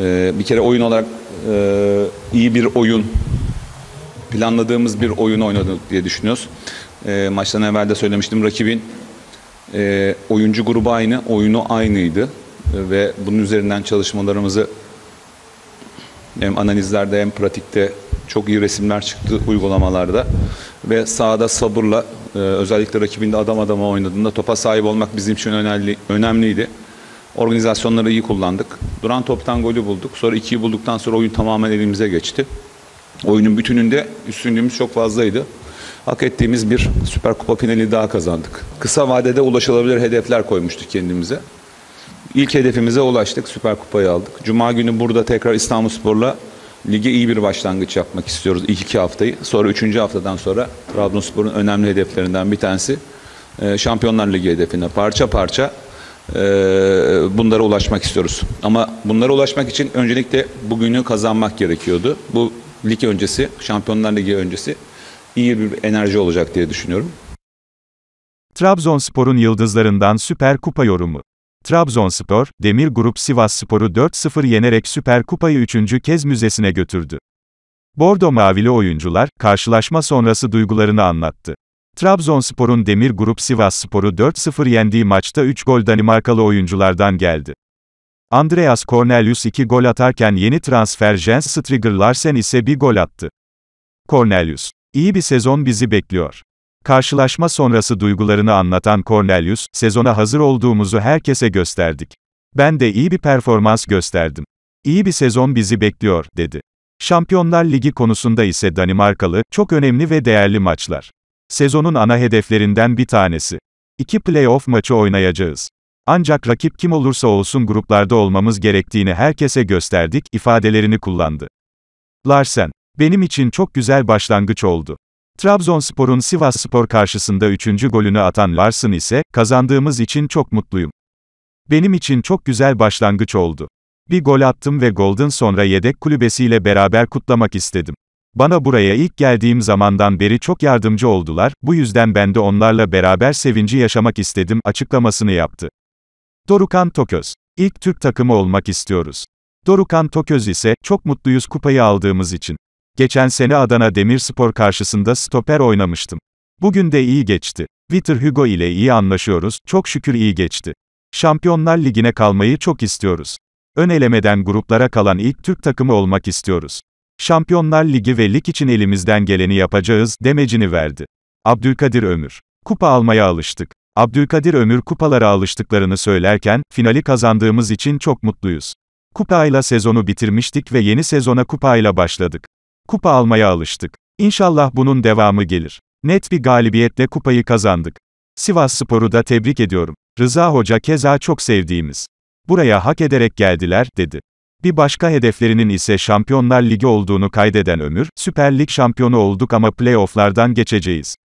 Ee, bir kere oyun olarak e, iyi bir oyun, planladığımız bir oyun oynadık diye düşünüyoruz. E, maçtan evvel de söylemiştim rakibin e, oyuncu grubu aynı, oyunu aynıydı. E, ve bunun üzerinden çalışmalarımızı hem analizlerde hem pratikte çok iyi resimler çıktı uygulamalarda. Ve sahada sabırla e, özellikle rakibinde adam adama oynadığında topa sahip olmak bizim için önemli, önemliydi. Organizasyonları iyi kullandık. Duran toptan golü bulduk. Sonra ikiyi bulduktan sonra oyun tamamen elimize geçti. Oyunun bütününde üstünlüğümüz çok fazlaydı. Hak ettiğimiz bir Süper Kupa finali daha kazandık. Kısa vadede ulaşılabilir hedefler koymuştuk kendimize. İlk hedefimize ulaştık. Süper Kupayı aldık. Cuma günü burada tekrar İstanbul Sporla lige iyi bir başlangıç yapmak istiyoruz ilk iki haftayı. Sonra üçüncü haftadan sonra Trabzonspor'un önemli hedeflerinden bir tanesi e, Şampiyonlar Ligi hedefine parça parça e, bunlara ulaşmak istiyoruz. Ama bunlara ulaşmak için öncelikle bugünü kazanmak gerekiyordu. Bu lig öncesi, Şampiyonlar Ligi öncesi iyi bir enerji olacak diye düşünüyorum. Trabzonspor'un yıldızlarından Süper Kupa yorumu. Trabzonspor, Demir Grup Sivas Spor'u 4-0 yenerek Süper Kupa'yı 3. kez müzesine götürdü. Bordo Mavili oyuncular, karşılaşma sonrası duygularını anlattı. Trabzonspor'un Demir Grup Sivasspor'u 4-0 yendiği maçta 3 gol Danimarkalı oyunculardan geldi. Andreas Cornelius 2 gol atarken yeni transfer Jens Strigger Larsen ise bir gol attı. Cornelius, iyi bir sezon bizi bekliyor. Karşılaşma sonrası duygularını anlatan Cornelius, sezona hazır olduğumuzu herkese gösterdik. Ben de iyi bir performans gösterdim. İyi bir sezon bizi bekliyor, dedi. Şampiyonlar Ligi konusunda ise Danimarkalı, çok önemli ve değerli maçlar. Sezonun ana hedeflerinden bir tanesi. İki playoff maçı oynayacağız. Ancak rakip kim olursa olsun gruplarda olmamız gerektiğini herkese gösterdik, ifadelerini kullandı. Larsen, benim için çok güzel başlangıç oldu. Trabzonspor'un Sivasspor karşısında üçüncü golünü atan Larsen ise, kazandığımız için çok mutluyum. Benim için çok güzel başlangıç oldu. Bir gol attım ve golden sonra yedek kulübesiyle beraber kutlamak istedim. Bana buraya ilk geldiğim zamandan beri çok yardımcı oldular, bu yüzden ben de onlarla beraber sevinci yaşamak istedim, açıklamasını yaptı. Dorukan Toköz. İlk Türk takımı olmak istiyoruz. Dorukan Toköz ise, çok mutluyuz kupayı aldığımız için. Geçen sene Adana Demirspor karşısında stoper oynamıştım. Bugün de iyi geçti. Vitor Hugo ile iyi anlaşıyoruz, çok şükür iyi geçti. Şampiyonlar Ligi'ne kalmayı çok istiyoruz. Ön elemeden gruplara kalan ilk Türk takımı olmak istiyoruz. Şampiyonlar Ligi ve lig için elimizden geleni yapacağız demecini verdi. Abdülkadir Ömür. Kupa almaya alıştık. Abdülkadir Ömür kupalara alıştıklarını söylerken, finali kazandığımız için çok mutluyuz. Kupayla sezonu bitirmiştik ve yeni sezona kupayla başladık. Kupa almaya alıştık. İnşallah bunun devamı gelir. Net bir galibiyetle kupayı kazandık. Sivas Sporu da tebrik ediyorum. Rıza Hoca keza çok sevdiğimiz. Buraya hak ederek geldiler, dedi. Bir başka hedeflerinin ise Şampiyonlar Ligi olduğunu kaydeden Ömür, Süper Lig şampiyonu olduk ama playofflardan geçeceğiz.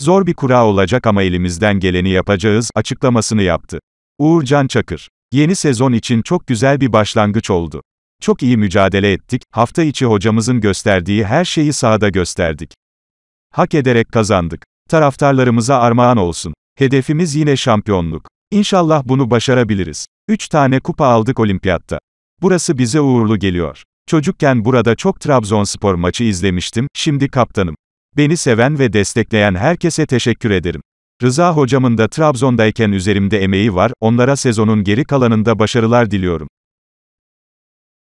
Zor bir kura olacak ama elimizden geleni yapacağız, açıklamasını yaptı. Uğurcan Çakır. Yeni sezon için çok güzel bir başlangıç oldu. Çok iyi mücadele ettik, hafta içi hocamızın gösterdiği her şeyi sahada gösterdik. Hak ederek kazandık. Taraftarlarımıza armağan olsun. Hedefimiz yine şampiyonluk. İnşallah bunu başarabiliriz. 3 tane kupa aldık olimpiyatta. Burası bize uğurlu geliyor. Çocukken burada çok Trabzonspor maçı izlemiştim, şimdi kaptanım. Beni seven ve destekleyen herkese teşekkür ederim. Rıza hocamın da Trabzon'dayken üzerimde emeği var, onlara sezonun geri kalanında başarılar diliyorum.